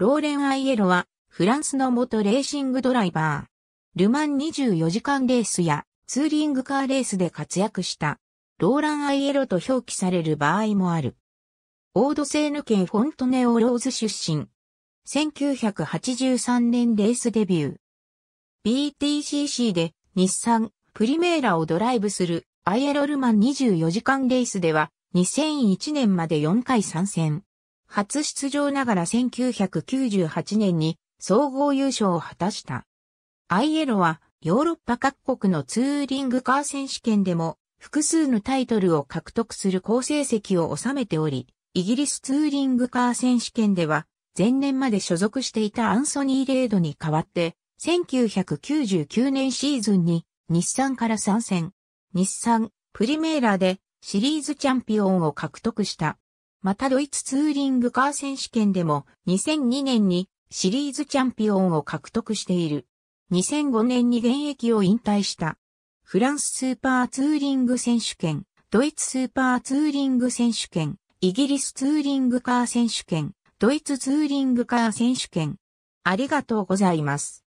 ローレン・アイエロは、フランスの元レーシングドライバー。ルマン24時間レースやツーリングカーレースで活躍した。ローラン・アイエロと表記される場合もある。オードセーヌ県フォントネオローズ出身。1983年レースデビュー。BTCC で日産プリメーラをドライブするアイエロルマン24時間レースでは2001年まで4回参戦。初出場ながら1998年に総合優勝を果たした。IL はヨーロッパ各国のツーリングカー選手権でも複数のタイトルを獲得する好成績を収めており、イギリスツーリングカー選手権では前年まで所属していたアンソニー・レードに代わって1999年シーズンに日産から参戦。日産、プリメーラでシリーズチャンピオンを獲得した。またドイツツーリングカー選手権でも2002年にシリーズチャンピオンを獲得している。2005年に現役を引退した。フランススーパーツーリング選手権、ドイツスーパーツーリング選手権、イギリスツーリングカー選手権、ドイツツーリングカー選手権。ありがとうございます。